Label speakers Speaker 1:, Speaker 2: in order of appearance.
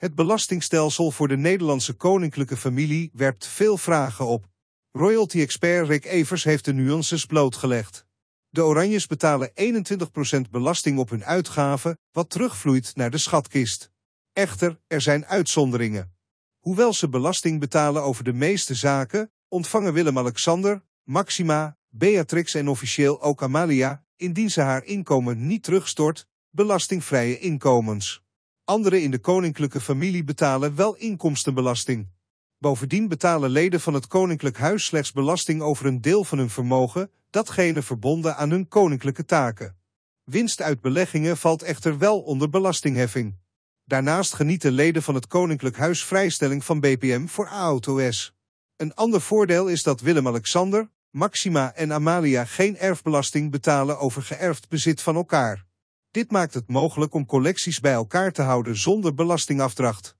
Speaker 1: Het belastingstelsel voor de Nederlandse koninklijke familie werpt veel vragen op. Royalty-expert Rick Evers heeft de nuances blootgelegd. De Oranjes betalen 21% belasting op hun uitgaven, wat terugvloeit naar de schatkist. Echter, er zijn uitzonderingen. Hoewel ze belasting betalen over de meeste zaken, ontvangen Willem-Alexander, Maxima, Beatrix en officieel ook Amalia, indien ze haar inkomen niet terugstort, belastingvrije inkomens. Anderen in de koninklijke familie betalen wel inkomstenbelasting. Bovendien betalen leden van het koninklijk huis slechts belasting over een deel van hun vermogen, datgene verbonden aan hun koninklijke taken. Winst uit beleggingen valt echter wel onder belastingheffing. Daarnaast genieten leden van het Koninklijk Huis vrijstelling van BPM voor AOTOS. Een ander voordeel is dat Willem-Alexander, Maxima en Amalia geen erfbelasting betalen over geërfd bezit van elkaar. Dit maakt het mogelijk om collecties bij elkaar te houden zonder belastingafdracht.